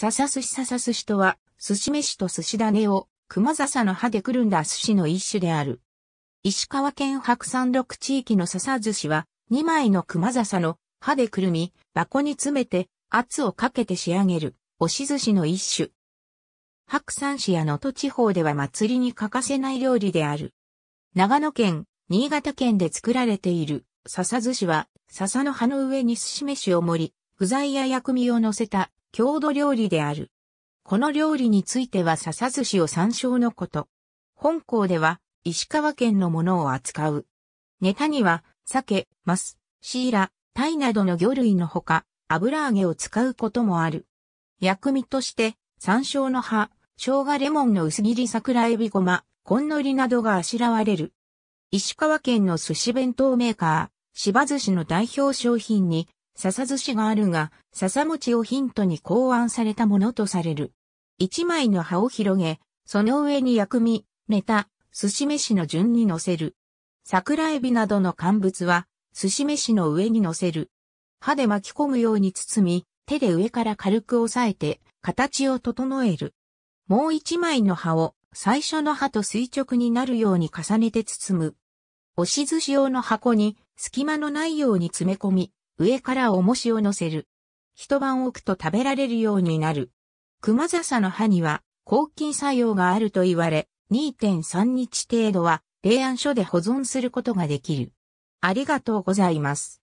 笹寿司笹寿司とは、寿司飯と寿司種を、熊笹の葉でくるんだ寿司の一種である。石川県白山六地域の笹寿司は、2枚の熊笹の葉でくるみ、箱に詰めて、圧をかけて仕上げる、押し寿司の一種。白山市や能登地方では祭りに欠かせない料理である。長野県、新潟県で作られている、笹寿司は、笹の葉の上に寿司飯を盛り、具材や薬味を乗せた郷土料理である。この料理については笹寿司を参照のこと。本校では石川県のものを扱う。ネタには鮭、マス、シイラ、タイなどの魚類のほか、油揚げを使うこともある。薬味として、山椒の葉、生姜レモンの薄切り桜エビごま、こんのりなどがあしらわれる。石川県の寿司弁当メーカー、芝寿司の代表商品に笹寿司があるが、笹餅をヒントに考案されたものとされる。一枚の葉を広げ、その上に薬味、ネタ、寿司飯の順に乗せる。桜エビなどの乾物は、寿司飯の上に乗せる。歯で巻き込むように包み、手で上から軽く押さえて、形を整える。もう一枚の葉を、最初の葉と垂直になるように重ねて包む。押し寿司用の箱に、隙間のないように詰め込み、上から重しを乗せる。一晩置くと食べられるようになる。熊笹の葉には抗菌作用があると言われ、2.3日程度は冷暗所で保存することができる。ありがとうございます。